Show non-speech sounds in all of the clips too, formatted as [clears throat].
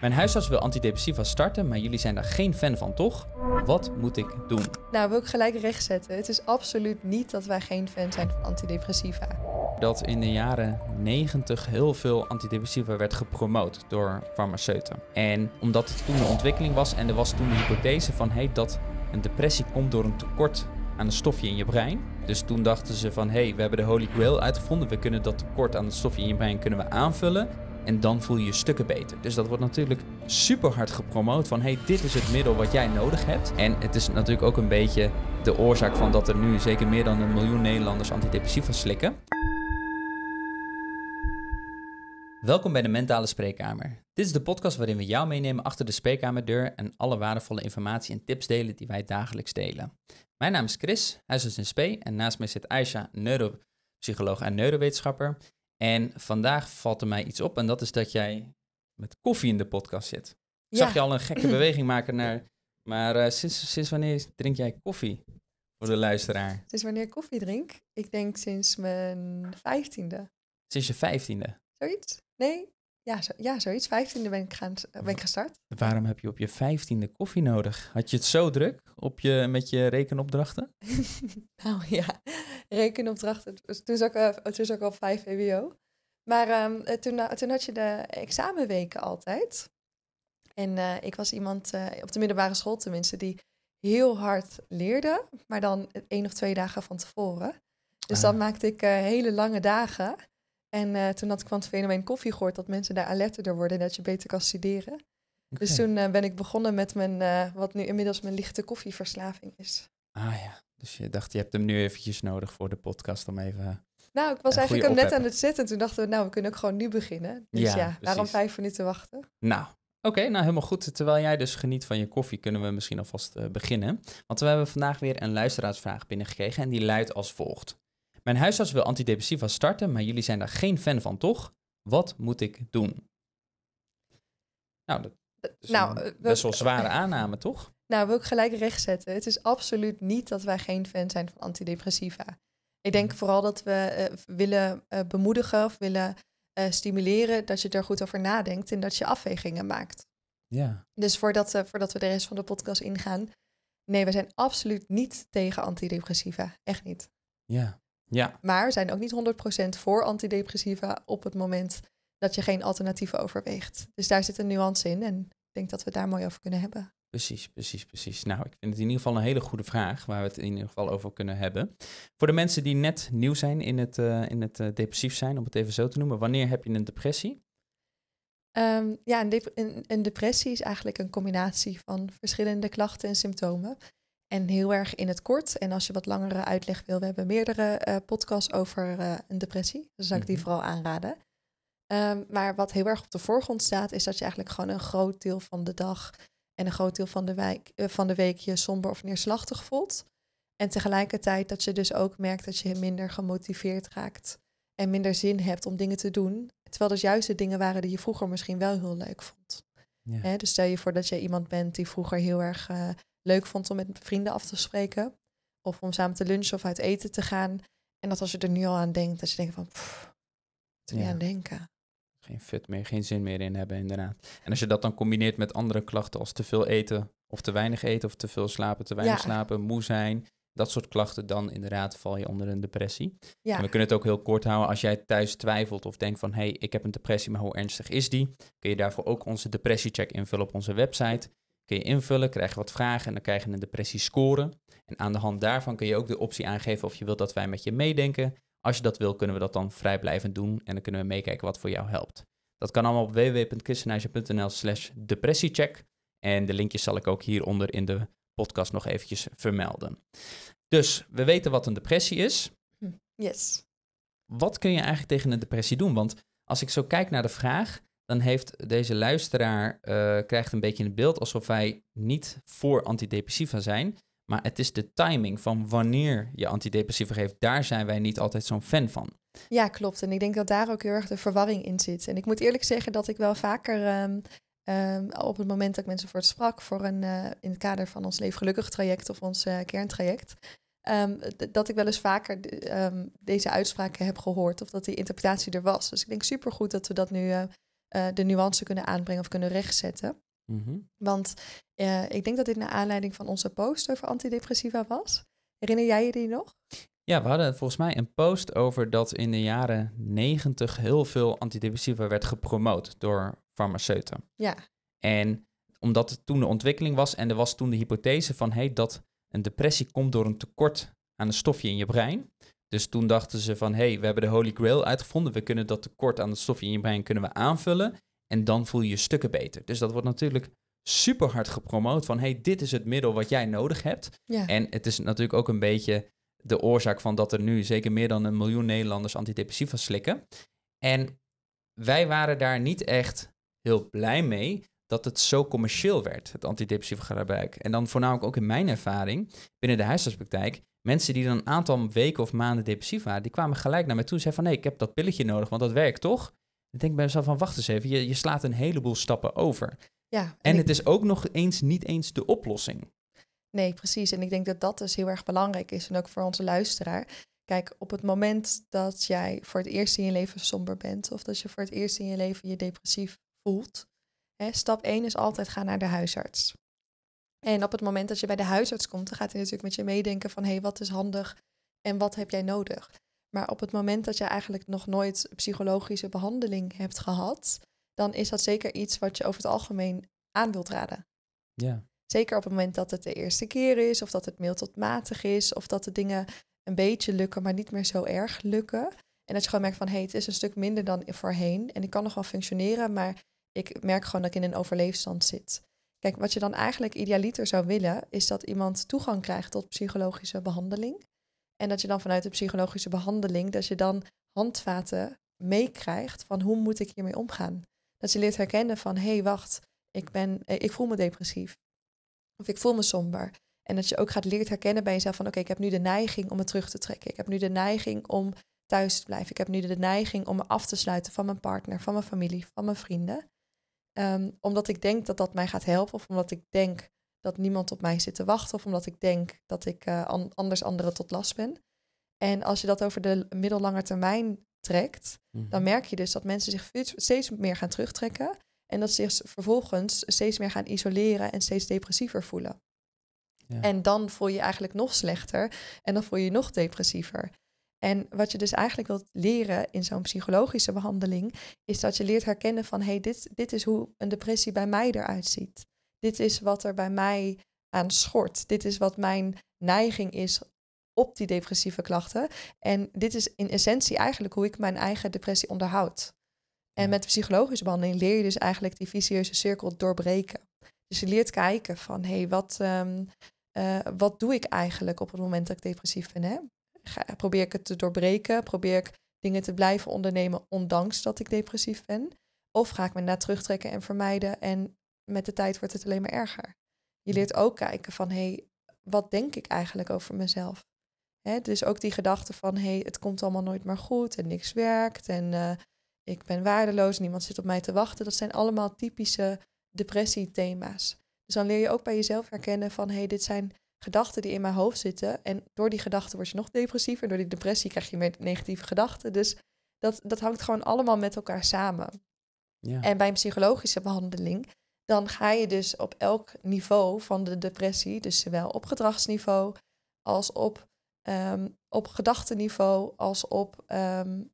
Mijn huisarts wil antidepressiva starten, maar jullie zijn daar geen fan van, toch? Wat moet ik doen? Nou, wil ik gelijk rechtzetten. Het is absoluut niet dat wij geen fan zijn van antidepressiva. Dat in de jaren 90 heel veel antidepressiva werd gepromoot door farmaceuten. En omdat het toen de ontwikkeling was en er was toen de hypothese van hey, dat een depressie komt door een tekort aan een stofje in je brein. Dus toen dachten ze van hey, we hebben de Holy Grail uitgevonden. We kunnen dat tekort aan het stofje in je brein kunnen we aanvullen. En dan voel je je stukken beter. Dus dat wordt natuurlijk super hard gepromoot van hey, dit is het middel wat jij nodig hebt. En het is natuurlijk ook een beetje de oorzaak van dat er nu zeker meer dan een miljoen Nederlanders antidepressiva slikken. Welkom bij de Mentale Spreekkamer. Dit is de podcast waarin we jou meenemen achter de spreekkamerdeur en alle waardevolle informatie en tips delen die wij dagelijks delen. Mijn naam is Chris, huisarts in SP en naast mij zit Aisha, neuropsycholoog en neurowetenschapper. En vandaag valt er mij iets op en dat is dat jij met koffie in de podcast zit. Ja. Zag je al een gekke [clears throat] beweging maken naar... Maar eh, sinds, sinds wanneer drink jij koffie? Voor de luisteraar. Sinds wanneer ik koffie drink? Ik denk sinds mijn vijftiende. Sinds je vijftiende? Zoiets? Nee, ja, ja zoiets. Vijftiende ben ik, gaan, ben ik gestart. Waarom heb je op je vijftiende koffie nodig? Had je het zo druk op je, met je rekenopdrachten? [laughs] nou ja, rekenopdrachten. Toen eh, is ik, toen zat ik al vijf VWO. Maar ehm, eh, toen, eh, toen had je de examenweken altijd. En ik was iemand, op de middelbare school tenminste, die heel hard leerde, maar dan één of twee dagen van tevoren. Dus ah. dan maakte ik hele lange dagen. En eh, toen had ik van het fenomeen koffie gehoord dat mensen daar alerter door worden en dat je beter kan studeren. Dus toen eh, ben ik begonnen met mijn, eh, wat nu inmiddels mijn lichte koffieverslaving is. Ah ja, dus je dacht, je hebt hem nu eventjes nodig voor de podcast om even. Nou, ik was eigenlijk hem net aan het zetten. Toen dachten we, nou, we kunnen ook gewoon nu beginnen. Dus ja, waarom vijf minuten wachten? Nou, Oké, nou helemaal goed. Terwijl jij dus geniet van je koffie, kunnen we misschien alvast beginnen. Want we hebben vandaag weer een luisteraarsvraag binnengekregen en die luidt als volgt. Mijn huisarts wil antidepressiva starten, maar jullie zijn daar geen fan van, toch? Wat moet ik doen? Nou, dat is nou, eh, best wel zware aanname, toch? Nou, wil ik gelijk rechtzetten. Het is absoluut niet dat wij geen fan zijn van antidepressiva. Ik denk mm. vooral dat we eh, willen eh, bemoedigen of willen stimuleren dat je er goed over nadenkt en dat je afwegingen maakt. Ja. Dus voordat, voordat we de rest van de podcast ingaan, nee, we zijn absoluut niet tegen antidepressiva. Echt niet. Ja. Ja. Maar zijn ook niet 100% voor antidepressiva op het moment dat je geen alternatieven overweegt. Dus daar zit een nuance in en ik denk dat we daar mooi over kunnen hebben. Precies, precies, precies. Nou, ik vind het in ieder geval een hele goede vraag waar we het in ieder geval over kunnen hebben. Voor de mensen die net nieuw zijn in het, eh, in het eh, depressief zijn, om het even zo te noemen, wanneer heb je een depressie? Ehm, ja, een, een, depressie is eigenlijk een combinatie van verschillende klachten en symptomen. En heel erg in het kort. En als je wat langere uitleg wil, we hebben meerdere eh, podcasts over eh, een depressie. Dus dan zou ik die mhm. vooral aanraden. Ehm, maar wat heel erg op de voorgrond staat, is dat je eigenlijk gewoon een groot deel van de dag en een groot deel van de, wijk, eh, van de week je somber of neerslachtig voelt. En tegelijkertijd dat je dus ook merkt dat je minder gemotiveerd raakt en minder zin hebt om dingen te doen. Terwijl dat juist de dingen waren die je vroeger misschien wel heel leuk vond. dus stel je voor dat je iemand bent die vroeger heel erg leuk vond om met vrienden af te spreken. Of om samen te lunchen of uit eten te gaan. En dat als je er nu al aan denkt, dat je denkt van, pff, moet je aan denken. Geen fit meer, geen zin meer in hebben, inderdaad. En als je dat dan combineert met andere klachten als te veel eten of te weinig eten of te veel slapen, te weinig slapen, moe zijn, dat soort klachten, dan inderdaad val je onder een depressie. En we kunnen het ook heel kort houden. Als jij thuis twijfelt of denkt van, hé, hey, ik heb een depressie, maar hoe ernstig is die? Kun je daarvoor ook onze depressiecheck invullen op onze website kun je invullen, krijg je wat vragen en dan krijg je een depressiescore. En aan de hand daarvan kun je ook de optie aangeven of je wilt dat wij met je meedenken. Als je dat wil, kunnen we dat dan vrijblijvend doen en dan kunnen we meekijken wat voor jou helpt. Dat kan allemaal op www.christenhuizen.nl slash depressiecheck. En de linkjes zal ik ook hieronder in de podcast nog eventjes vermelden. Dus we weten wat een depressie is. Hm, yes. Wat kun je eigenlijk tegen een depressie doen? Want als ik zo kijk naar de vraag, dan heeft deze luisteraar eh, krijgt een beetje het beeld alsof wij niet voor antidepressiva zijn. Maar het is de timing van wanneer je antidepressiva geeft. Daar zijn wij niet altijd zo'n fan van. Ja, klopt. En ik denk dat daar ook heel erg de verwarring in zit. En ik moet eerlijk zeggen dat ik wel vaker ehm, ehm, op het moment dat ik mensen voor het sprak, voor een, eh, in het kader van ons Leef Gelukkig traject of ons uh, kerntraject, ehm, dat ik wel eens vaker deze uitspraken heb gehoord of dat die interpretatie er was. Dus ik denk supergoed dat we dat nu. Eh, de nuance kunnen aanbrengen of kunnen rechtzetten. Mhm. Want eh, ik denk dat dit naar aanleiding van onze post over antidepressiva was. Herinner jij je die nog? Ja, we hadden volgens mij een post over dat in de jaren negentig heel veel antidepressiva werd gepromoot door farmaceuten. Ja. En omdat het toen de ontwikkeling was en er was toen de hypothese van hey, dat een depressie komt door een tekort aan een stofje in je brein. Dus toen dachten ze van, hey, we hebben de Holy Grail uitgevonden. We kunnen dat tekort aan het stofje in je brein kunnen we aanvullen. En dan voel je je stukken beter. Dus dat wordt natuurlijk super hard gepromoot van, hey, dit is het middel wat jij nodig hebt. En het is natuurlijk ook een beetje de oorzaak van dat er nu zeker meer dan een miljoen Nederlanders antidepressiva slikken. En wij waren daar niet echt heel blij mee dat het zo commercieel werd, het antidepressieve gebruik. En dan voornamelijk ook in mijn ervaring binnen de huisartspraktijk, mensen die dan een aantal weken of maanden depressief waren, die kwamen gelijk naar me toe en zeiden van nee, ik heb dat pilletje nodig, want dat werkt toch? Dan denk ik bij mezelf van wacht eens even, je, je slaat een heleboel stappen over. Ja, en, het is ook nog eens niet eens de oplossing. Nee, precies. En ik denk dat dat dus heel erg belangrijk is en ook voor onze luisteraar. Kijk, op het moment dat jij voor het eerst in je leven somber bent of dat je voor het eerst in je leven je depressief voelt, stap 1 is altijd gaan naar de huisarts. En op het moment dat je bij de huisarts komt, dan gaat hij natuurlijk met je meedenken van hé, hey, wat is handig en wat heb jij nodig? Maar op het moment dat je eigenlijk nog nooit psychologische behandeling hebt gehad, dan is dat zeker iets wat je over het algemeen aan wilt raden. Ja. Zeker op het moment dat het de eerste keer is, of dat het mild tot matig is, of dat de dingen een beetje lukken, maar niet meer zo erg lukken. En dat je gewoon merkt van hé, hey, het is een stuk minder dan voorheen en ik kan nog wel functioneren, maar ik merk gewoon dat ik in een overleefstand zit. Kijk, wat je dan eigenlijk idealiter zou willen, is dat iemand toegang krijgt tot psychologische behandeling. En dat je dan vanuit de psychologische behandeling, dat je dan handvaten meekrijgt van hoe moet ik hiermee omgaan. Dat je leert herkennen van, hé hey, wacht, ik, ben, eh, ik voel me depressief. Of ik voel me somber. En dat je ook gaat leren herkennen bij jezelf van, oké, ik heb nu de neiging om me terug te trekken. Ik heb nu de neiging om thuis te blijven. Ik heb nu de neiging om me af te sluiten van mijn partner, van mijn familie, van mijn vrienden. Ehm, omdat ik denk dat dat mij gaat helpen. Of omdat ik denk dat niemand op mij zit te wachten. Of omdat ik denk dat ik eh, anders anderen tot last ben. En als je dat over de middellange termijn trekt, mhm. dan merk je dus dat mensen zich steeds meer gaan terugtrekken. En dat ze zich vervolgens steeds meer gaan isoleren en steeds depressiever voelen. Ja. En dan voel je, je eigenlijk nog slechter en dan voel je, je nog depressiever. En wat je dus eigenlijk wilt leren in zo'n psychologische behandeling, is dat je leert herkennen van hé, hey, dit, dit is hoe een depressie bij mij eruit ziet. Dit is wat er bij mij aan schort. Dit is wat mijn neiging is op die depressieve klachten. En dit is in essentie eigenlijk hoe ik mijn eigen depressie onderhoud. En met psychologische behandeling leer je dus eigenlijk die vicieuze cirkel doorbreken. Dus je leert kijken van hé, hey, wat, ehm, eh, wat doe ik eigenlijk op het moment dat ik depressief ben? Hè? probeer ik het te doorbreken? Probeer ik dingen te blijven ondernemen ondanks dat ik depressief ben? Of ga ik me na terugtrekken en vermijden en met de tijd wordt het alleen maar erger? Je mm. leert ook kijken van hé, hey, wat denk ik eigenlijk over mezelf? dus ook die gedachte van hé, hey, het komt allemaal nooit maar goed en niks werkt en eh, ik ben waardeloos, niemand zit op mij te wachten. Dat zijn allemaal typische depressiethema's. Dus dan leer je ook bij jezelf herkennen van hé, hey, dit zijn gedachten die in mijn hoofd zitten. En door die gedachten word je nog depressiever. Door die depressie krijg je meer negatieve gedachten. Dus dat, dat hangt gewoon allemaal met elkaar samen. Ja. En bij een psychologische behandeling, dan ga je dus op elk niveau van de depressie, dus zowel op gedragsniveau als op, um, op gedachtenniveau, als op um,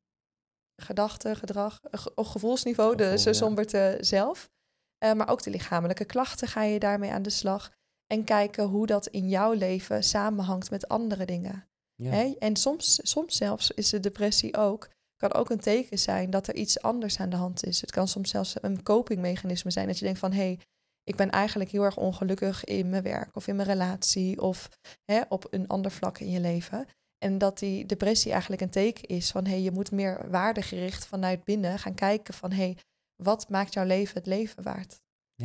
gedachten, gedrag, eh, gevoelsniveau, Gevoel, de, zelf. Eh, maar ook de lichamelijke klachten ga je daarmee aan de slag. En kijken hoe dat in jouw leven samenhangt met andere dingen. Hè? En soms, soms zelfs is de depressie ook, kan ook een teken zijn dat er iets anders aan de hand is. Het kan soms zelfs een copingmechanisme zijn. Dat je denkt van hé, hey, ik ben eigenlijk heel erg ongelukkig in mijn werk of in mijn relatie of hè, op een ander vlak in je leven. En dat die depressie eigenlijk een teken is van hé, hey, je moet meer waardegericht vanuit binnen gaan kijken van hé, hey, wat maakt jouw leven het leven waard?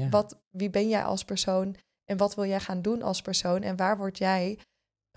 Wat, wie ben jij als persoon? En wat wil jij gaan doen als persoon en waar word jij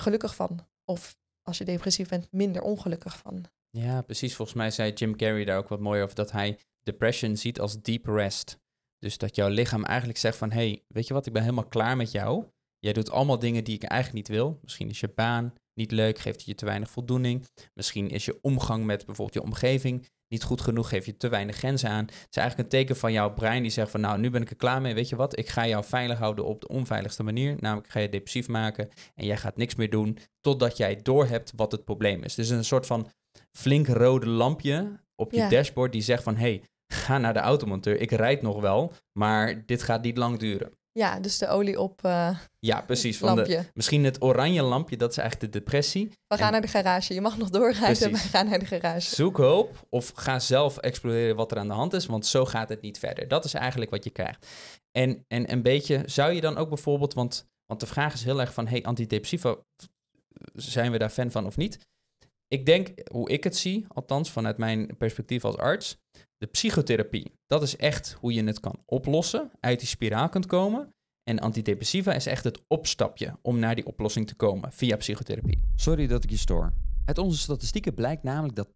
gelukkig van? Of als je depressief bent, minder ongelukkig van. Ja, precies. Volgens mij zei Jim Carrey daar ook wat mooi over dat hij depression ziet als deep rest. Dus dat jouw lichaam eigenlijk zegt van, hey, weet je wat, ik ben helemaal klaar met jou. Jij doet allemaal dingen die ik eigenlijk niet wil. Misschien is je baan niet leuk, geeft het je te weinig voldoening. Misschien is je omgang met bijvoorbeeld je omgeving niet goed genoeg, geef je te weinig grenzen aan. Het is eigenlijk een teken van jouw brein die zegt van nou, nu ben ik er klaar mee, weet je wat? Ik ga jou veilig houden op de onveiligste manier, namelijk ga je depressief maken en jij gaat niks meer doen totdat jij doorhebt wat het probleem is. Dus een soort van flink rode lampje op je dashboard die zegt van hey, ga naar de automonteur, ik rijd nog wel, maar dit gaat niet lang duren. Ja, dus de olie op. Uh, ja, precies. Van lampje. De, misschien het oranje lampje, dat is eigenlijk de depressie. We gaan naar de garage. Je mag nog doorrijden, We ga naar de garage. Zoek hulp of ga zelf exploreren wat er aan de hand is, want zo gaat het niet verder. Dat is eigenlijk wat je krijgt. En, en een beetje, zou je dan ook bijvoorbeeld, want, want de vraag is heel erg van, hey, antidepressiva, zijn we daar fan van of niet? Ik denk, hoe ik het zie, althans vanuit mijn perspectief als arts, de psychotherapie, dat is echt hoe je het kan oplossen, uit die spiraal kunt komen. En antidepressiva is echt het opstapje om naar die oplossing te komen via psychotherapie. Sorry dat ik je stoor. Uit onze statistieken blijkt namelijk dat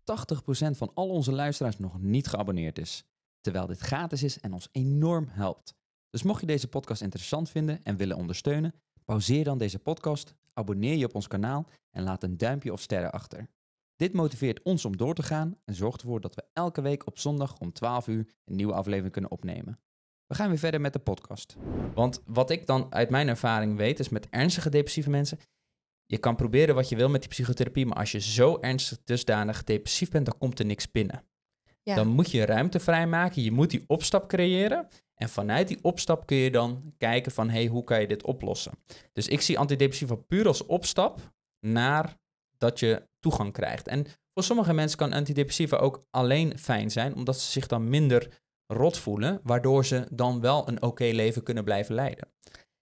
80% van al onze luisteraars nog niet geabonneerd is. Terwijl dit gratis is en ons enorm helpt. Dus mocht je deze podcast interessant vinden en willen ondersteunen, pauzeer dan deze podcast, abonneer je op ons kanaal en laat een duimpje of sterren achter. Dit motiveert ons om door te gaan en zorgt ervoor dat we elke week op zondag om 12 uur een nieuwe aflevering kunnen opnemen. We gaan weer verder met de podcast. Want wat ik dan uit mijn ervaring weet, is met ernstige depressieve mensen. Je kan proberen wat je wil met die psychotherapie, maar als je zo ernstig dusdanig depressief bent, dan komt er niks binnen. Dan moet je ruimte vrijmaken, je moet die opstap creëren. En vanuit die opstap kun je dan kijken van, hey, hoe kan je dit oplossen? Dus ik zie antidepressiva puur als opstap naar dat je toegang krijgt. En voor sommige mensen kan antidepressiva ook alleen fijn zijn, omdat ze zich dan minder rot voelen, waardoor ze dan wel een oké leven kunnen blijven leiden.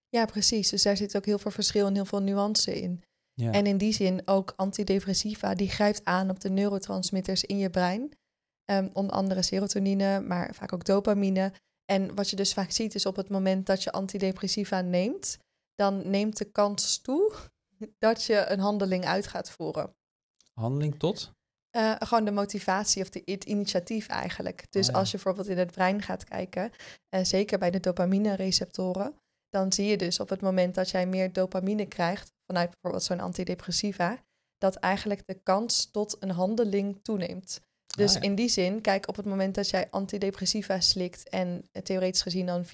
Ja, precies. Dus daar zit ook heel veel verschil en heel veel nuance in. Ja. En in die zin ook antidepressiva, die grijpt aan op de neurotransmitters in je brein. Ehm, onder andere serotonine, maar vaak ook dopamine. En wat je dus vaak ziet is op het moment dat je antidepressiva neemt, dan neemt de kans toe dat je een handeling uit gaat voeren. Handeling tot? Eh, gewoon de motivatie of de, het initiatief eigenlijk. Dus oh als je bijvoorbeeld in het brein gaat kijken, en eh, zeker bij de dopamine-receptoren, dan zie je dus op het moment dat jij meer dopamine krijgt, vanuit bijvoorbeeld zo'n antidepressiva, dat eigenlijk de kans tot een handeling toeneemt. Dus ah in die zin, kijk, op het moment dat jij antidepressiva slikt en eh, theoretisch gezien dan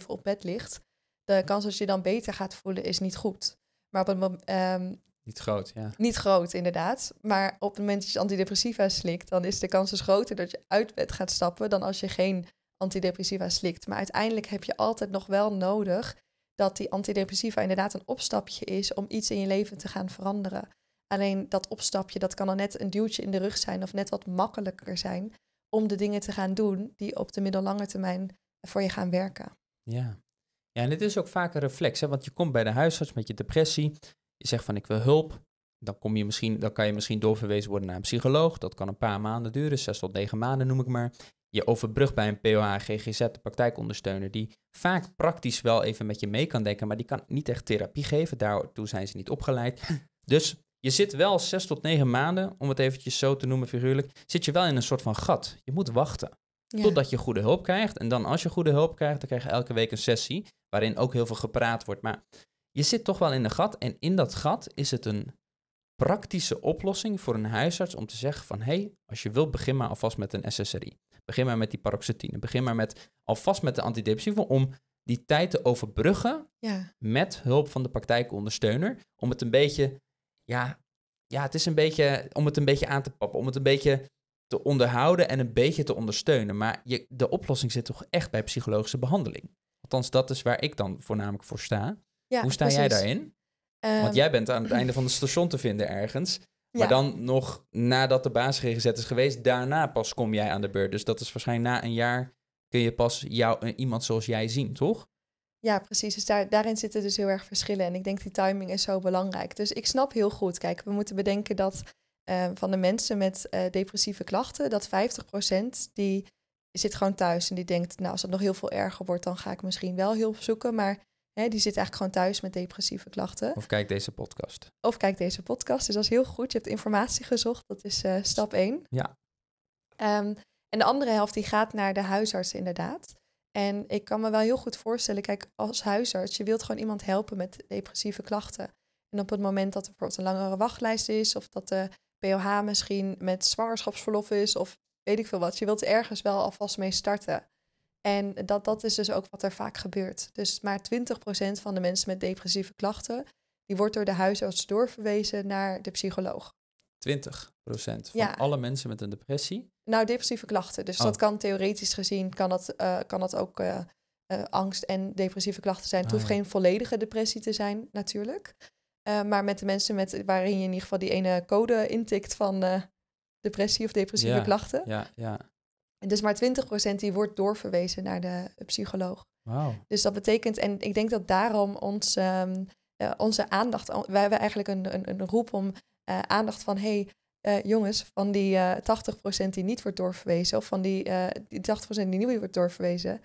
24-7 op bed ligt, de kans dat je dan beter gaat voelen is niet goed. Maar op het um, niet groot, ja. Niet groot, inderdaad. Maar op het moment dat je antidepressiva slikt, dan is de kans dus groter dat je uit bed gaat stappen dan als je geen antidepressiva slikt. Maar uiteindelijk heb je altijd nog wel nodig dat die antidepressiva inderdaad een opstapje is om iets in je leven te gaan veranderen. Alleen dat opstapje, dat kan dan net een duwtje in de rug zijn of net wat makkelijker zijn om de dingen te gaan doen die op de middellange termijn voor je gaan werken. Ja, ja, en het is ook vaak een reflex, hè? want je komt bij de huisarts met je depressie. Je zegt van ik wil hulp. Dan, kom je misschien, dan kan je misschien doorverwezen worden naar een psycholoog. Dat kan een paar maanden duren, zes tot negen maanden noem ik maar. Je overbrugt bij een POH, GGZ, de praktijkondersteuner, die vaak praktisch wel even met je mee kan denken, maar die kan niet echt therapie geven. Daartoe zijn ze niet opgeleid. Dus je zit wel zes tot negen maanden, om het eventjes zo te noemen figuurlijk, zit je wel in een soort van gat. Je moet wachten. Totdat je goede hulp krijgt. En dan als je goede hulp krijgt, dan krijg je elke week een sessie waarin ook heel veel gepraat wordt. Maar je zit toch wel in een gat. En in dat gat is het een praktische oplossing voor een huisarts om te zeggen van... hé, hey, als je wilt, begin maar alvast met een SSRI. Begin maar met die paroxetine. Begin maar met, alvast met de antidepressie. om die tijd te overbruggen ja. met hulp van de praktijkondersteuner. Om het een beetje, ja, ja, het is een beetje, om het een beetje aan te pappen. Om het een beetje te onderhouden en een beetje te ondersteunen. Maar je, de oplossing zit toch echt bij psychologische behandeling. Althans, dat is waar ik dan voornamelijk voor sta. Ja, Hoe sta jij daarin? Want ehm, jij bent aan het einde van het station te vinden ergens. Maar dan nog nadat de basis gezet is geweest, daarna pas kom jij aan de beurt. Dus dat is waarschijnlijk na een jaar kun je pas jou, eh, iemand zoals jij zien, toch? Ja, precies. Dus daarin zitten dus heel erg verschillen. En ik denk die timing is zo belangrijk. Dus ik snap heel goed. Kijk, we moeten bedenken dat Ehm, van de mensen met eh, depressieve klachten, dat 50% die zit gewoon thuis en die denkt, nou als het nog heel veel erger wordt, dan ga ik misschien wel hulp zoeken. Maar hè, die zit eigenlijk gewoon thuis met depressieve klachten. Of kijk deze podcast. Of kijk deze podcast. Dus dat is heel goed. Je hebt informatie gezocht. Dat is eh, stap 1. Ja. Ehm, en de andere helft die gaat naar de huisarts inderdaad. En ik kan me wel heel goed voorstellen, kijk, als huisarts, je wilt gewoon iemand helpen met depressieve klachten. En op het moment dat er bijvoorbeeld een langere wachtlijst is of dat de POH misschien met zwangerschapsverlof is of weet ik veel wat. Je wilt ergens wel alvast mee starten. En dat, dat is dus ook wat er vaak gebeurt. Dus maar 20% van de mensen met depressieve klachten, die wordt door de huisarts doorverwezen naar de psycholoog. 20% van alle mensen met een depressie? Nou, depressieve klachten. Dus oh. dat kan theoretisch gezien, kan dat, eh, kan dat ook eh, eh, angst en depressieve klachten zijn. Het ah, hoeft geen volledige depressie te zijn, natuurlijk. Eh, maar met de mensen met, waarin je in ieder geval die ene code intikt van eh, depressie of depressieve klachten. Ja, ja. En dus maar 20% die wordt doorverwezen naar de psycholoog. Wow. Dus dat betekent, en ik denk dat daarom ons, ehm, eh, onze aandacht, wij hebben eigenlijk een, een, een roep om aandacht van hey, jongens, van die 80% die niet wordt doorverwezen, of van die, die 80% die niet wordt doorverwezen,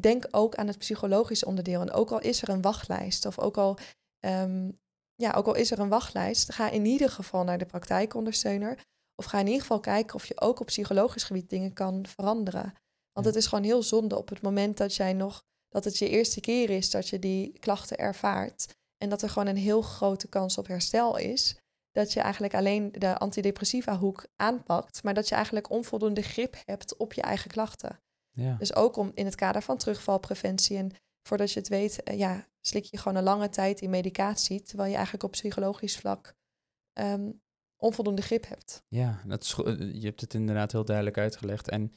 denk ook aan het psychologische onderdeel. En ook al is er een wachtlijst, of ook al ehm, ja, ook al is er een wachtlijst, ga in ieder geval naar de praktijkondersteuner. Of ga in ieder geval kijken of je ook op psychologisch gebied dingen kan veranderen. Want het is gewoon heel zonde op het moment dat jij nog dat het je eerste keer is dat je die klachten ervaart. En dat er gewoon een heel grote kans op herstel is. Dat je eigenlijk alleen de antidepressiva hoek aanpakt, maar dat je eigenlijk onvoldoende grip hebt op je eigen klachten. Ja. Dus ook om in het kader van terugvalpreventie en voordat je het weet, eh, ja, slik je gewoon een lange tijd in medicatie, terwijl je eigenlijk op psychologisch vlak ehm, onvoldoende grip hebt. Ja, dat eh, je hebt het inderdaad heel duidelijk uitgelegd. En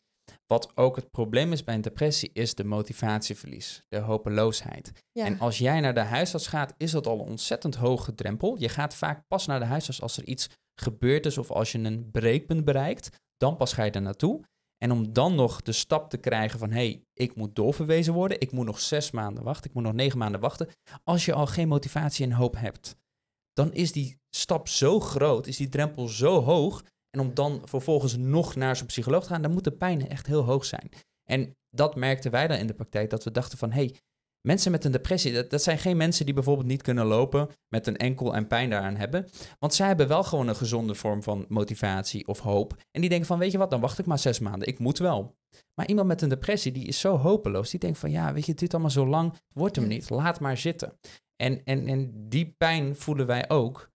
wat ook het probleem is bij een depressie, is de motivatieverlies, de hopeloosheid. En als jij naar de huisarts gaat, is dat al een ontzettend hoge drempel. Je gaat vaak pas naar de huisarts als er iets gebeurd is of als je een breekpunt bereikt, dan pas ga je er naartoe. En om dan nog de stap te krijgen van hé, hey, ik moet doorverwezen worden, ik moet nog zes maanden wachten, ik moet nog negen maanden wachten. Als je al geen motivatie en hoop hebt, dan is die stap zo groot, is die drempel zo hoog. En om dan vervolgens nog naar zo'n psycholoog te gaan, dan moeten de pijn echt heel hoog zijn. En dat merkten wij dan in de praktijk, dat we dachten van hé, hey, Mensen met een depressie, dat, zijn geen mensen die bijvoorbeeld niet kunnen lopen met een enkel en pijn daaraan hebben. Want zij hebben wel gewoon een gezonde vorm van motivatie of hoop. En die denken van, weet je wat, dan wacht ik maar zes maanden, ik moet wel. Maar iemand met een depressie, die is zo hopeloos, die denkt van, ja, weet je, dit allemaal zo lang, wordt hem niet, laat maar zitten. En, en, en die pijn voelen wij ook.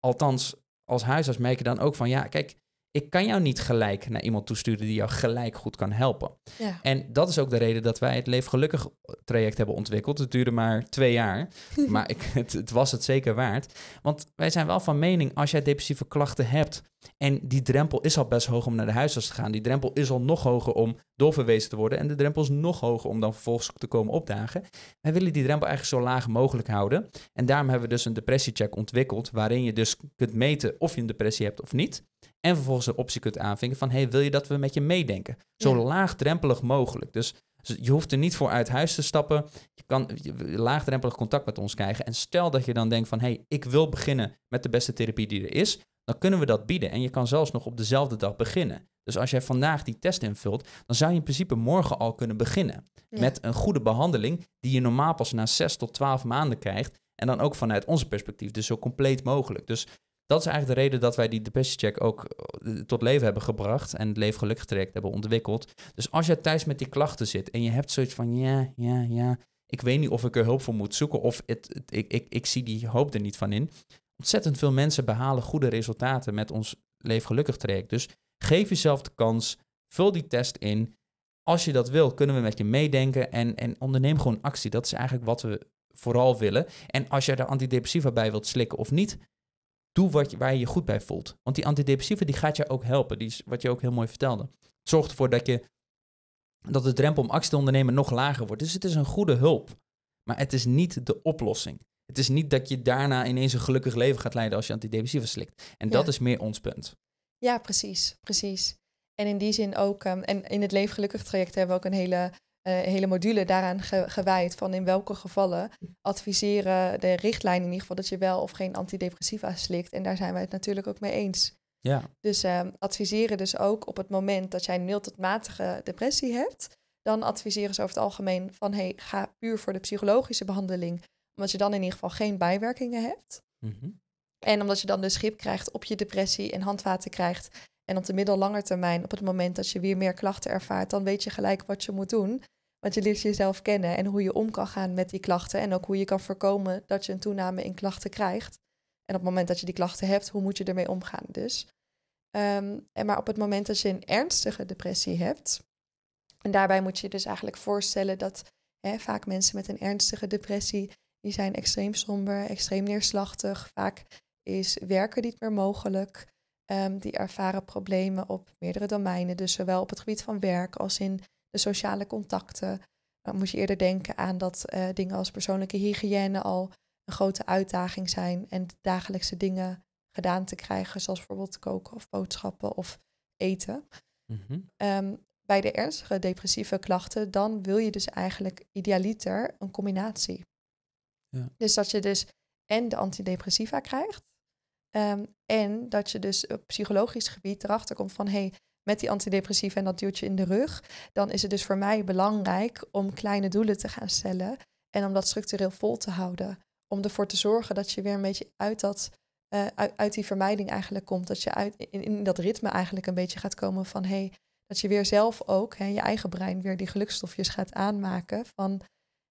Althans, als huisarts merken dan ook van, ja, kijk, ik kan jou niet gelijk naar iemand toesturen die jou gelijk goed kan helpen. Ja. En dat is ook de reden dat wij het leefgelukkig Gelukkig traject hebben ontwikkeld. Het duurde maar twee jaar, [laughs] maar ik, het, het, was het zeker waard. Want wij zijn wel van mening, als jij depressieve klachten hebt en die drempel is al best hoog om naar de huisarts te gaan, die drempel is al nog hoger om doorverwezen te worden en de drempel is nog hoger om dan vervolgens te komen opdagen. Wij willen die drempel eigenlijk zo laag mogelijk houden. En daarom hebben we dus een depressiecheck ontwikkeld waarin je dus kunt meten of je een depressie hebt of niet. En vervolgens een optie kunt aanvinken van, hey, wil je dat we met je meedenken? Zo laagdrempelig mogelijk. Dus je hoeft er niet voor uit huis te stappen. Je kan laagdrempelig contact met ons krijgen. En stel dat je dan denkt van, hey, ik wil beginnen met de beste therapie die er is. Dan kunnen we dat bieden. En je kan zelfs nog op dezelfde dag beginnen. Dus als jij vandaag die test invult, dan zou je in principe morgen al kunnen beginnen. Met een goede behandeling die je normaal pas na 6 tot 12 maanden krijgt. En dan ook vanuit onze perspectief dus zo compleet mogelijk. Dus dat is eigenlijk de reden dat wij die depressiecheck ook eh, tot leven hebben gebracht en het leefgelukkig traject hebben ontwikkeld. Dus als jij thuis met die klachten zit en je hebt zoiets van ja, ja, ja, ik weet niet of ik er hulp voor moet zoeken of het, ik, ik, ik zie die hoop er niet van in. Ontzettend veel mensen behalen goede resultaten met ons leefgelukkig traject. Dus geef jezelf de kans, vul die test in. Als je dat wil, kunnen we met je meedenken en, en onderneem gewoon actie. Dat is eigenlijk wat we vooral willen. En als je er antidepressiva bij wilt slikken of niet, doe wat je, waar je je goed bij voelt. Want die antidepressiva die gaat je ook helpen. Die is wat je ook heel mooi vertelde. Het zorgt ervoor dat, je, dat de drempel om actie te ondernemen nog lager wordt. Dus het is een goede hulp. Maar het is niet de oplossing. Het is niet dat je daarna ineens een gelukkig leven gaat leiden als je antidepressiva slikt. En dat is meer ons punt. Ja, precies. Precies. En in die zin ook, ehm, en in het leefgelukkig Gelukkig traject hebben we ook een hele eh, hele module daaraan gewijd. Van in welke gevallen adviseren de richtlijnen in ieder geval dat je wel of geen antidepressiva slikt. En daar zijn wij het natuurlijk ook mee eens. Ja. Dus ehm, adviseren dus ook op het moment dat jij nul tot matige depressie hebt. Dan adviseren ze over het algemeen van hey, ga puur voor de psychologische behandeling. Omdat je dan in ieder geval geen bijwerkingen hebt. Mhm. En omdat je dan dus schip krijgt op je depressie en handvaten krijgt, en op de middellange termijn, op het moment dat je weer meer klachten ervaart, dan weet je gelijk wat je moet doen. Want je leert jezelf kennen en hoe je om kan gaan met die klachten. En ook hoe je kan voorkomen dat je een toename in klachten krijgt. En op het moment dat je die klachten hebt, hoe moet je ermee omgaan dus? Ehm, en maar op het moment dat je een ernstige depressie hebt, en daarbij moet je dus eigenlijk voorstellen dat hè, vaak mensen met een ernstige depressie, die zijn extreem somber, extreem neerslachtig. Vaak is werken niet meer mogelijk. Ehm, die ervaren problemen op meerdere domeinen, dus zowel op het gebied van werk als in de sociale contacten. Dan moet je eerder denken aan dat eh, dingen als persoonlijke hygiëne al een grote uitdaging zijn en dagelijkse dingen gedaan te krijgen, zoals bijvoorbeeld koken of boodschappen of eten. Mhm. Ehm, bij de ernstige depressieve klachten, dan wil je dus eigenlijk idealiter een combinatie. Ja. Dus dat je dus en de antidepressiva krijgt, Ehm, en dat je dus op psychologisch gebied erachter komt van hey, met die antidepressief en dat duwtje in de rug, dan is het dus voor mij belangrijk om kleine doelen te gaan stellen en om dat structureel vol te houden. Om ervoor te zorgen dat je weer een beetje uit, dat, eh, uit, die vermijding eigenlijk komt. Dat je uit, in, dat ritme eigenlijk een beetje gaat komen van hey, dat je weer zelf ook, hè, je eigen brein, weer die gelukstofjes gaat aanmaken van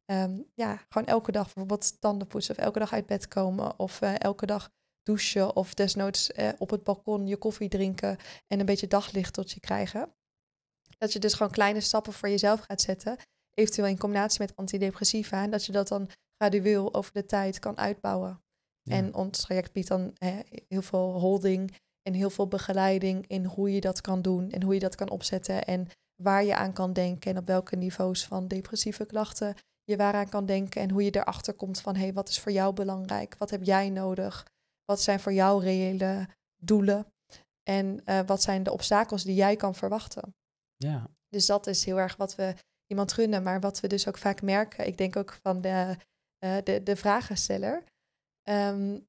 ehm, ja, gewoon elke dag bijvoorbeeld tanden poetsen of elke dag uit bed komen of eh, elke dag douchen of desnoods eh, op het balkon je koffie drinken en een beetje daglicht tot je krijgen. Dat je dus gewoon kleine stappen voor jezelf gaat zetten, eventueel in combinatie met antidepressiva, en dat je dat dan gradueel over de tijd kan uitbouwen. En ons traject biedt dan heel veel holding en heel veel begeleiding in hoe je dat kan doen en hoe je dat kan opzetten en waar je aan kan denken en op welke niveaus van depressieve klachten je waaraan kan denken en hoe je erachter komt van hé, hey, wat is voor jou belangrijk? Wat heb jij nodig? Wat zijn voor jou reële doelen? En eh, wat zijn de obstakels die jij kan verwachten? Ja. Dus dat is heel erg wat we iemand gunnen. Maar wat we dus ook vaak merken, ik denk ook van de, eh, de, de vragensteller, ehm,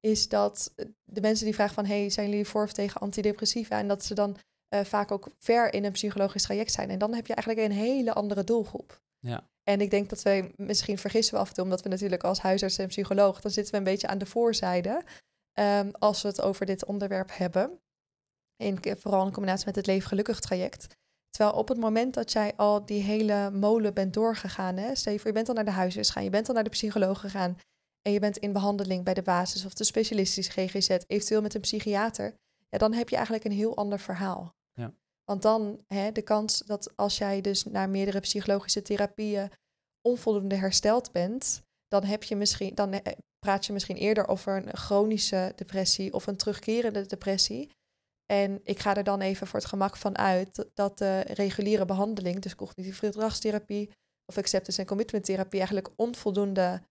is dat de mensen die vragen van, hey, zijn jullie voor of tegen antidepressiva? En dat ze dan eh, vaak ook ver in een psychologisch traject zijn. En dan heb je eigenlijk een hele andere doelgroep. Ja. En ik denk dat wij misschien vergissen we af en toe, omdat we natuurlijk als huisarts en psycholoog, dan zitten we een beetje aan de voorzijde. Ehm, als we het over dit onderwerp hebben. In, vooral in combinatie met het leven Gelukkig traject. Terwijl op het moment dat jij al die hele molen bent doorgegaan, hè, Steven, je bent al naar de huisarts gegaan, je bent al naar de psycholoog gegaan en je bent in behandeling bij de basis of de specialistisch GGZ, eventueel met een psychiater, ja, dan heb je eigenlijk een heel ander verhaal. Ja. Want dan hè, de kans dat als jij dus naar meerdere psychologische therapieën onvoldoende hersteld bent, dan heb je misschien, dan eh, praat je misschien eerder over een chronische depressie of een terugkerende depressie. En ik ga er dan even voor het gemak van uit dat de reguliere behandeling, dus cognitieve gedragstherapie of acceptance- en therapie eigenlijk onvoldoende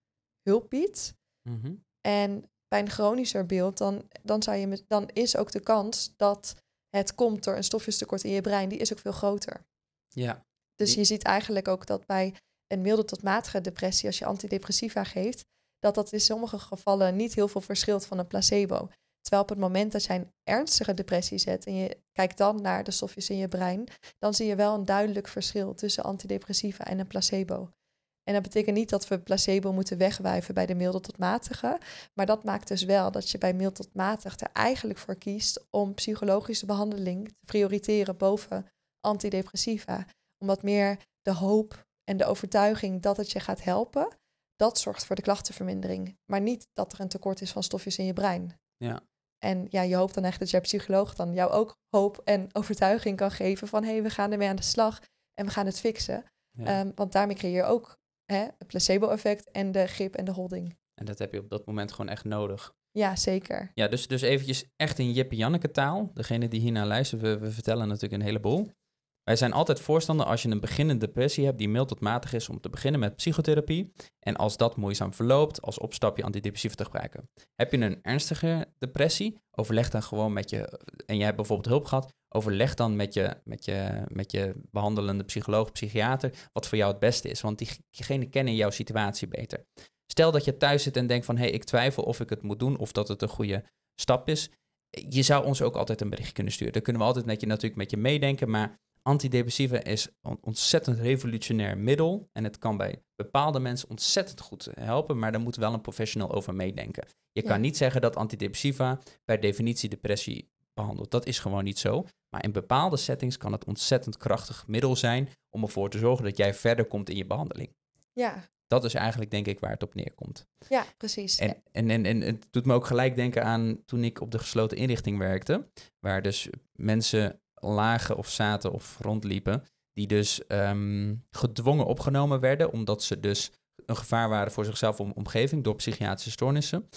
hulp biedt. Mhm. En bij een chronischer beeld, dan, dan, zou je, dan is ook de kans dat het komt door een stofjestekort in je brein, die is ook veel groter. Ja. Dus je ziet eigenlijk ook dat bij een milde tot matige depressie, als je antidepressiva geeft, dat dat in sommige gevallen niet heel veel verschilt van een placebo. Terwijl op het moment dat je een ernstige depressie zet en je kijkt dan naar de stofjes in je brein, dan zie je wel een duidelijk verschil tussen antidepressiva en een placebo. En dat betekent niet dat we placebo moeten wegwijven bij de milde tot matige. Maar dat maakt dus wel dat je bij mild tot matig er eigenlijk voor kiest om psychologische behandeling te prioriteren boven antidepressiva. Omdat meer de hoop en de overtuiging dat het je gaat helpen, dat zorgt voor de klachtenvermindering. Maar niet dat er een tekort is van stofjes in je brein. Ja. En ja, je hoopt dan echt dat jouw psycholoog dan jou ook hoop en overtuiging kan geven van hé, hey, we gaan ermee aan de slag en we gaan het fixen. Ehm, want daarmee creëer je ook hè, het placebo-effect en de grip en de holding. En dat heb je op dat moment gewoon echt nodig. Ja, zeker. Ja, dus, dus eventjes echt in Jip Janneke taal. Degene die hiernaar luisteren, we, we vertellen natuurlijk een heleboel. Wij zijn altijd voorstander als je een beginnende depressie hebt die mild tot matig is om te beginnen met psychotherapie. En als dat moeizaam verloopt, als opstapje antidepressief te gebruiken. Heb je een ernstige depressie, overleg dan gewoon met je, en jij hebt bijvoorbeeld hulp gehad, overleg dan met je, met je, met je behandelende psycholoog, psychiater, wat voor jou het beste is. Want diegene kennen jouw situatie beter. Stel dat je thuis zit en denkt van, hé, hey, ik twijfel of ik het moet doen of dat het een goede stap is. Je zou ons ook altijd een bericht kunnen sturen. Dan kunnen we altijd met je natuurlijk met je meedenken, maar antidepressiva is een ontzettend revolutionair middel. En het kan bij bepaalde mensen ontzettend goed helpen, maar daar moet wel een professional over meedenken. Je kan niet zeggen dat antidepressiva per definitie depressie behandelt. Dat is gewoon niet zo. Maar in bepaalde settings kan het ontzettend krachtig middel zijn om ervoor te zorgen dat jij verder komt in je behandeling. Ja. Dat is eigenlijk denk ik waar het op neerkomt. Ja, precies. En, en, en, en het doet me ook gelijk denken aan toen ik op de gesloten inrichting werkte, waar dus mensen lagen of zaten of rondliepen. Die dus ehm, gedwongen opgenomen werden, omdat ze dus een gevaar waren voor zichzelf om omgeving door psychiatrische stoornissen.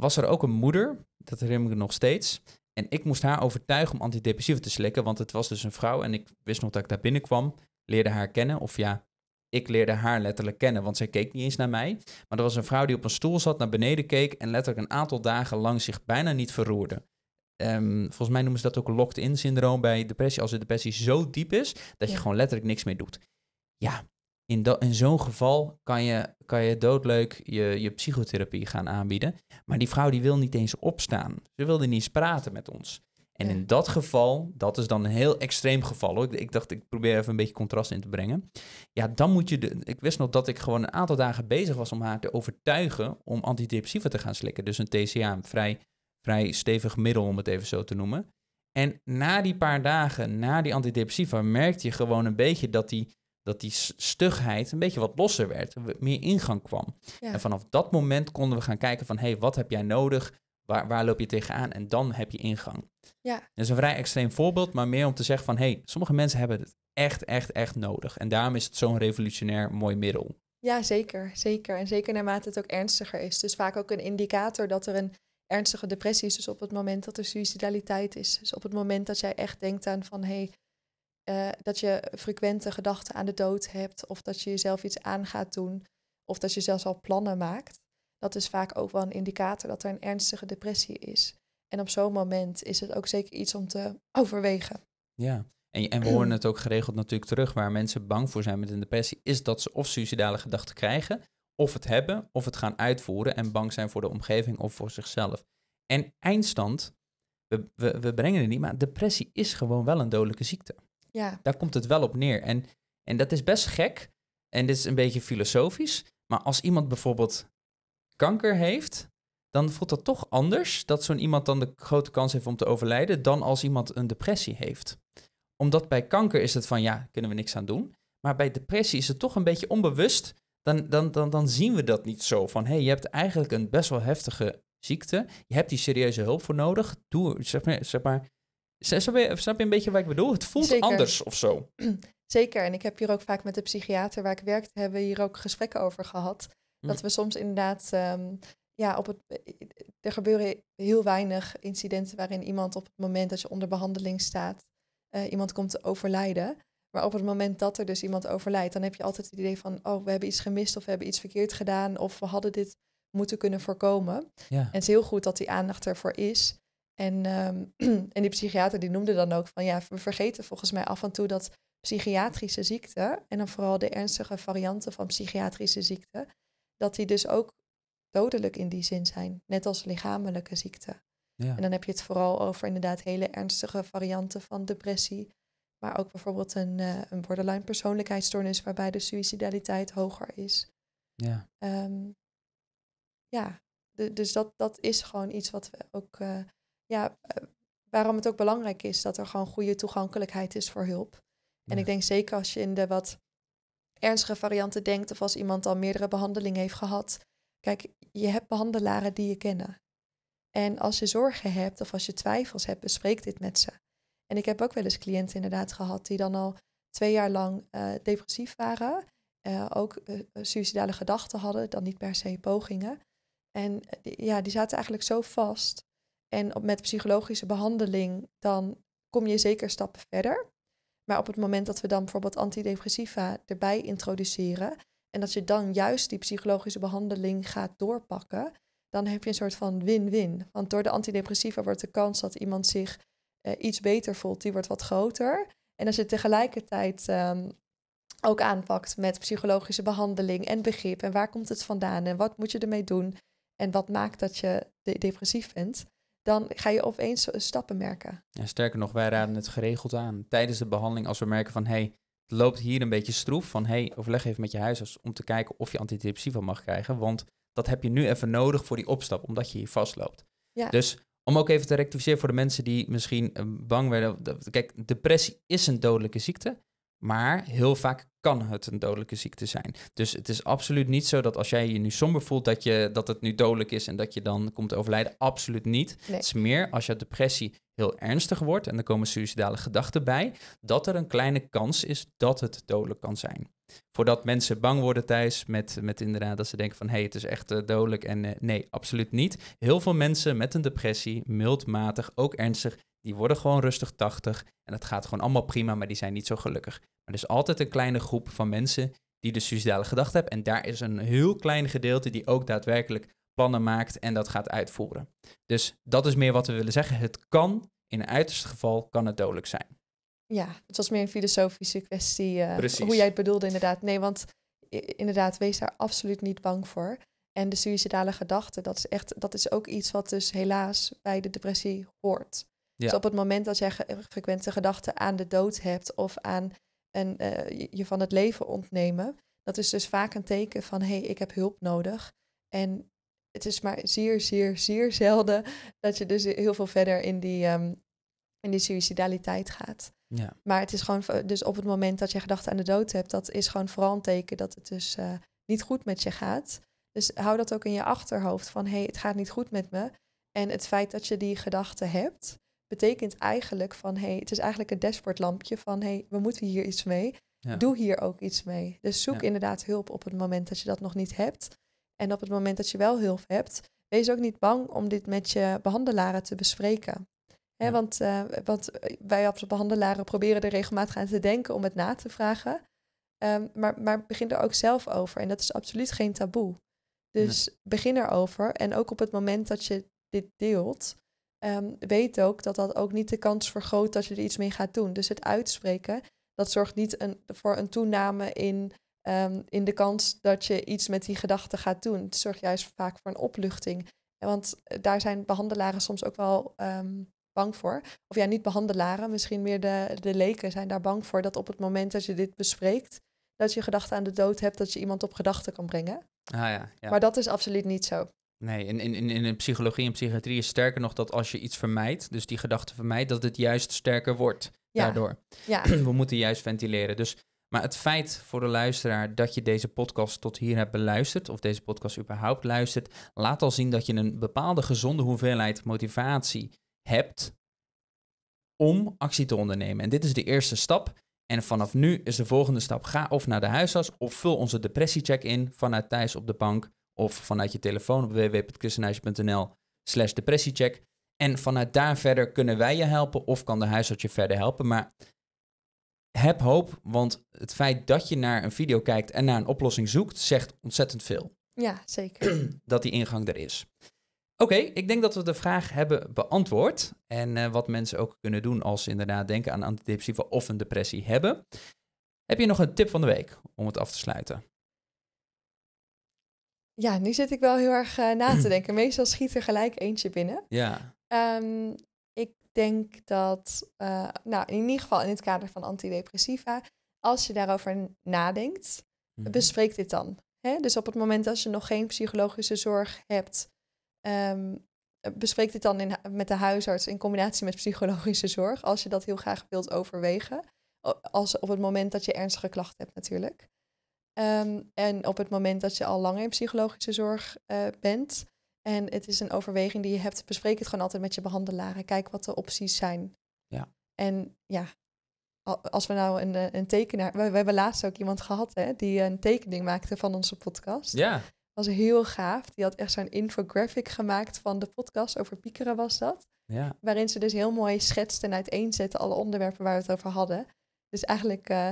Was er ook een moeder, dat herinner ik nog steeds. En ik moest haar overtuigen om antidepressiva te slikken, want het was dus een vrouw en ik wist nog dat ik daar binnenkwam, leerde haar kennen. Of ja, ik leerde haar letterlijk kennen, want zij keek niet eens naar mij. Maar er was een vrouw die op een stoel zat, naar beneden keek en letterlijk een aantal dagen lang zich bijna niet verroerde. Ehm, volgens mij noemen ze dat ook locked-in syndroom bij depressie. Als de depressie zo diep is dat je gewoon letterlijk niks meer doet. Ja, in, in zo'n geval kan je, kan je doodleuk je, je psychotherapie gaan aanbieden. Maar die vrouw die wil niet eens opstaan. Ze wilde niet eens praten met ons. En in dat geval, dat is dan een heel extreem geval. Ik, dacht, ik probeer even een beetje contrast in te brengen. Ja, dan moet je. De, ik wist nog dat ik gewoon een aantal dagen bezig was om haar te overtuigen om antidepressiva te gaan slikken. Dus een TCA, vrij vrij stevig middel, om het even zo te noemen. En na die paar dagen, na die antidepressiva, merkte je gewoon een beetje dat die, dat die stugheid een beetje wat losser werd, meer ingang kwam. En vanaf dat moment konden we gaan kijken van, hé, hey, wat heb jij nodig? Waar, waar loop je tegenaan? En dan heb je ingang. Ja. Dat is een vrij extreem voorbeeld, maar meer om te zeggen van, hé, hey, sommige mensen hebben het echt, echt, echt nodig. En daarom is het zo'n revolutionair mooi middel. Ja, zeker, zeker. En zeker naarmate het ook ernstiger is. Dus vaak ook een indicator dat er een ernstige depressie is dus op het moment dat er suicidaliteit is. Dus op het moment dat jij echt denkt aan van hé, hey, eh, dat je frequente gedachten aan de dood hebt, of dat je jezelf iets aan gaat doen, of dat je zelfs al plannen maakt. Dat is vaak ook wel een indicator dat er een ernstige depressie is. En op zo'n moment is het ook zeker iets om te overwegen. Ja, en, en we horen het ook geregeld natuurlijk terug waar mensen bang voor zijn met een depressie, is dat ze of suicidale gedachten krijgen of het hebben of het gaan uitvoeren en bang zijn voor de omgeving of voor zichzelf. En eindstand, we, we, brengen het niet, maar depressie is gewoon wel een dodelijke ziekte. Ja. Daar komt het wel op neer. En, en dat is best gek en dit is een beetje filosofisch, maar als iemand bijvoorbeeld kanker heeft, dan voelt dat toch anders dat zo'n iemand dan de grote kans heeft om te overlijden dan als iemand een depressie heeft. Omdat bij kanker is het van ja, kunnen we niks aan doen. Maar bij depressie is het toch een beetje onbewust dan, dan, dan, dan zien we dat niet zo. Van hé, hey, je hebt eigenlijk een best wel heftige ziekte. Je hebt die serieuze hulp voor nodig. Doe, zeg maar, zeg maar Snap je, een beetje waar ik bedoel? Het voelt anders of zo. [clears throat] Zeker. En ik heb hier ook vaak met de psychiater waar ik werkte, hebben we hier ook gesprekken over gehad. Hm. Dat we soms inderdaad, ehm, ja, op het, eh, eh, er gebeuren heel weinig incidenten waarin iemand op het moment dat je onder behandeling staat, eh, iemand komt te overlijden. Maar op het moment dat er dus iemand overlijdt, dan heb je altijd het idee van, oh, we hebben iets gemist of we hebben iets verkeerd gedaan of we hadden dit moeten kunnen voorkomen. Ja. En het is heel goed dat die aandacht ervoor is. En, ehm, [clears throat] en die psychiater die noemde dan ook van, ja, we vergeten volgens mij af en toe dat psychiatrische ziekten, en dan vooral de ernstige varianten van psychiatrische ziekten, dat die dus ook dodelijk in die zin zijn, net als lichamelijke ziekten. Ja. En dan heb je het vooral over inderdaad hele ernstige varianten van depressie, maar ook bijvoorbeeld een, eh, een borderline persoonlijkheidsstoornis waarbij de suicidaliteit hoger is. Ja. Ehm, ja, dus dat, dat is gewoon iets wat we ook. Eh, ja, eh, waarom het ook belangrijk is dat er gewoon goede toegankelijkheid is voor hulp. En ik denk zeker als je in de wat ernstige varianten denkt of als iemand al meerdere behandelingen heeft gehad. Kijk, je hebt behandelaren die je kennen. En als je zorgen hebt of als je twijfels hebt, bespreek dit met ze. En ik heb ook wel eens cliënten inderdaad gehad die dan al twee jaar lang eh, depressief waren. Eh, ook uh, eh, suicidale gedachten hadden, dan niet per se pogingen. En ja, die zaten eigenlijk zo vast. En op, met psychologische behandeling, dan kom je zeker stappen verder. Maar op het moment dat we dan bijvoorbeeld antidepressiva erbij introduceren. en dat je dan juist die psychologische behandeling gaat doorpakken. dan heb je een soort van win-win. Want door de antidepressiva wordt de kans dat iemand zich eh, iets beter voelt, die wordt wat groter. En als je tegelijkertijd ehm, ook aanpakt met psychologische behandeling en begrip. En waar komt het vandaan en wat moet je ermee doen? En wat maakt dat je depressief bent? Dan ga je opeens stappen merken. Ja, sterker nog, wij raden het geregeld aan. Tijdens de behandeling, als we merken van hé, hey, het loopt hier een beetje stroef. Van hé, hey, overleg even met je huisarts om te kijken of je antidepressiva mag krijgen. Want dat heb je nu even nodig voor die opstap, omdat je hier vastloopt. Ja. Dus om ook even te rectificeren voor de mensen die misschien eh, bang werden. Kijk, depressie is een dodelijke ziekte. Maar heel vaak kan het een dodelijke ziekte zijn. Dus het is absoluut niet zo dat als jij je nu somber voelt dat, je, dat het nu dodelijk is en dat je dan komt overlijden. Absoluut niet. Het is meer als je depressie heel ernstig wordt en er komen suïcidale gedachten bij, dat er een kleine kans is dat het dodelijk kan zijn. Voordat mensen bang worden thuis met, met inderdaad dat ze denken van hé, hey, het is echt eh, dodelijk en eh, nee, absoluut niet. Heel veel mensen met een depressie, mildmatig, ook ernstig, die worden gewoon rustig 80 en het gaat gewoon allemaal prima, maar die zijn niet zo gelukkig. Maar er is altijd een kleine groep van mensen die de suicidale gedachte hebben. En daar is een heel klein gedeelte die ook daadwerkelijk plannen maakt en dat gaat uitvoeren. Dus dat is meer wat we willen zeggen. Het kan, in het uiterste geval, kan het dodelijk zijn. Ja, het was meer een filosofische kwestie. Uh, hoe jij het bedoelde inderdaad. Nee, want inderdaad, wees daar absoluut niet bang voor. En de suïcidale gedachte, dat is echt, dat is ook iets wat dus helaas bij de depressie hoort. Dus op het moment dat jij frequente gedachten aan de dood hebt of aan en eh, je van het leven ontnemen. Dat is dus vaak een teken van hé, hey, ik heb hulp nodig. En het is maar zeer, zeer, zeer [laughs] zelden dat je dus heel veel verder in die, ehm, in die suicidaliteit gaat. Ja. Maar het is gewoon, dus op het moment dat je gedachten aan de dood hebt, dat is gewoon vooral een teken dat het dus eh, niet goed met je gaat. Dus hou dat ook in je achterhoofd van hé, hey, het gaat niet goed met me. En het feit dat je die gedachten hebt, betekent eigenlijk van hey, het is eigenlijk een dashboardlampje van hey, we moeten hier iets mee. Doe hier ook iets mee. Dus zoek inderdaad hulp op het moment dat je dat nog niet hebt. En op het moment dat je wel hulp hebt, wees ook niet bang om dit met je behandelaren te bespreken. Hè, want, eh, want eh, wij als behandelaren proberen er regelmatig aan te denken om het na te vragen. Ehm, maar, maar begin er ook zelf over. En dat is absoluut geen taboe. Dus begin erover. En ook op het moment dat je dit deelt, um, weet ook dat dat ook niet de kans vergroot dat je er iets mee gaat doen. Dus het uitspreken, dat zorgt niet een, voor een toename in, ehm, in de kans dat je iets met die gedachten gaat doen. Het zorgt juist vaak voor een opluchting. Want eh, daar zijn behandelaren soms ook wel ehm, bang voor. Of ja, niet behandelaren, misschien meer de, de leken zijn daar bang voor dat op het moment dat je dit bespreekt, dat je gedachten aan de dood hebt, dat je iemand op gedachten kan brengen. Ah, ja, ja. Maar dat is absoluut niet zo. Nee, in, in, in de psychologie en psychiatrie is sterker nog dat als je iets vermijdt, dus die gedachte vermijdt, dat het juist sterker wordt daardoor. Ja. [clears throat] We moeten juist ventileren. Dus, maar het feit voor de luisteraar dat je deze podcast tot hier hebt beluisterd, of deze podcast überhaupt luistert, laat al zien dat je een bepaalde gezonde hoeveelheid motivatie hebt om actie te ondernemen. En dit is de eerste stap. En vanaf nu is de volgende stap: ga of naar de huisarts of vul onze depressiecheck in vanuit thuis op de bank of vanuit je telefoon op www.christenhuisje.nl slash depressiecheck. En vanuit daar verder kunnen wij je helpen of kan de huisarts je verder helpen. Maar heb hoop, want het feit dat je naar een video kijkt en naar een oplossing zoekt, zegt ontzettend veel. Ja, zeker. [clears throat] dat die ingang er is. Oké, ik denk dat we de vraag hebben beantwoord. En eh, wat mensen ook kunnen doen als ze inderdaad denken aan antidepressiva of een depressie hebben. Heb je nog een tip van de week om het af te sluiten? Ja, nu zit ik wel heel erg eh, na te [clears throat] denken. Meestal schiet er gelijk eentje binnen. Ja. Ehm, ik denk dat, eh, nou in ieder geval in het kader van antidepressiva, als je daarover nadenkt, mm bespreek dit dan. Hè? Dus op het moment dat je nog geen psychologische zorg hebt, um, bespreek dit dan in, met de huisarts in combinatie met psychologische zorg, als je dat heel graag wilt overwegen. Als op het moment dat je ernstige klachten hebt natuurlijk. Ehm, en op het moment dat je al lang in psychologische zorg eh, bent en het is een overweging die je hebt, bespreek het gewoon altijd met je behandelaren. kijk wat de opties zijn. Ja. En ja, als we nou een, eh, een tekenaar. We, hebben laatst ook iemand gehad hè, die een tekening maakte van onze podcast. Ja. Dat was heel gaaf. Die had echt zo'n infographic gemaakt van de podcast. Over piekeren was dat. Ja. Waarin ze dus heel mooi schetste en uiteenzette alle onderwerpen waar we het over hadden. Dus eigenlijk eh,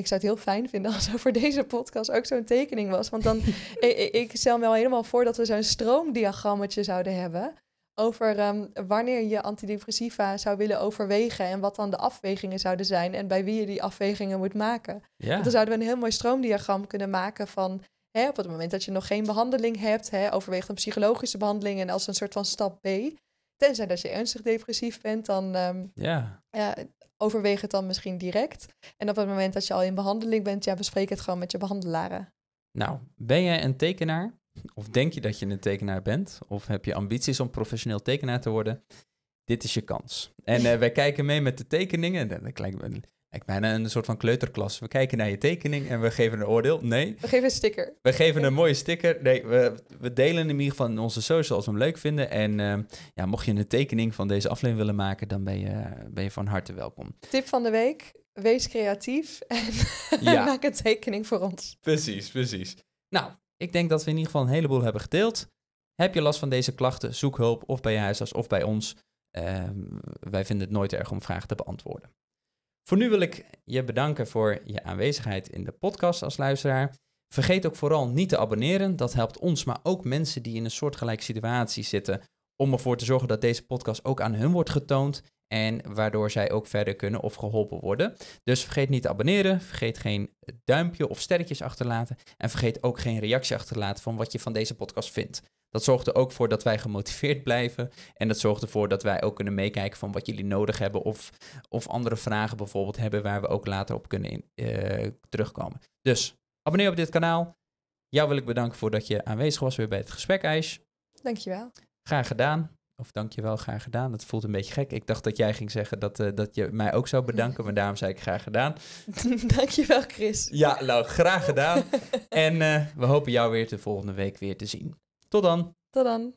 ik zou het heel fijn vinden als er voor deze podcast ook zo'n tekening was. Want dan, [laughs] ik, stel me al helemaal voor dat we zo'n stroomdiagrammetje zouden hebben. Over ehm, wanneer je antidepressiva zou willen overwegen en wat dan de afwegingen zouden zijn en bij wie je die afwegingen moet maken. dan zouden we een heel mooi stroomdiagram kunnen maken van hè, op het moment dat je nog geen behandeling hebt, hè, overweeg een psychologische behandeling en als een soort van stap B. Tenzij dat je ernstig depressief bent, dan ehm, ja. overweeg het dan misschien direct. En op het moment dat je al in behandeling bent, ja, bespreek het gewoon met je behandelaren. Nou, ben jij een tekenaar? Of denk je dat je een tekenaar bent? Of heb je ambities om professioneel tekenaar te worden? Dit is je kans. En eh, wij kijken mee met de tekeningen. Dat ik ben een soort van kleuterklas. We kijken naar je tekening en we geven een oordeel. Nee. We geven een sticker. We geven een mooie sticker. Nee, we, we delen hem geval in onze socials als we hem leuk vinden. En ehm, ja, mocht je een tekening van deze aflevering willen maken, dan ben je, ben je van harte welkom. Tip van de week, wees creatief en [laughs] maak een tekening voor ons. Precies, precies. Nou, ik denk dat we in ieder geval een heleboel hebben gedeeld. Heb je last van deze klachten, zoek hulp of bij je huisarts of bij ons. Ehm, wij vinden het nooit erg om vragen te beantwoorden. Voor nu wil ik je bedanken voor je aanwezigheid in de podcast als luisteraar. Vergeet ook vooral niet te abonneren. Dat helpt ons, maar ook mensen die in een soortgelijke situatie zitten. Om ervoor te zorgen dat deze podcast ook aan hun wordt getoond. En waardoor zij ook verder kunnen of geholpen worden. Dus vergeet niet te abonneren. Vergeet geen duimpje of sterretjes achterlaten. En vergeet ook geen reactie achterlaten van wat je van deze podcast vindt. Dat zorgt er ook voor dat wij gemotiveerd blijven. En dat zorgt ervoor dat wij ook kunnen meekijken van wat jullie nodig hebben. Of, of andere vragen bijvoorbeeld hebben waar we ook later op kunnen in, eh, terugkomen. Dus abonneer op dit kanaal. Jou wil ik bedanken voor dat je aanwezig was weer bij het gesprek, IJs. Dankjewel. Graag gedaan. Of dankjewel, graag gedaan. Dat voelt een beetje gek. Ik dacht dat jij ging zeggen dat, eh, dat je mij ook zou bedanken, maar daarom zei ik graag gedaan. [laughs] dankjewel, Chris. Ja, nou, graag gedaan. en eh, we hopen jou weer de volgende week weer te zien. Tot dan. Tot dan.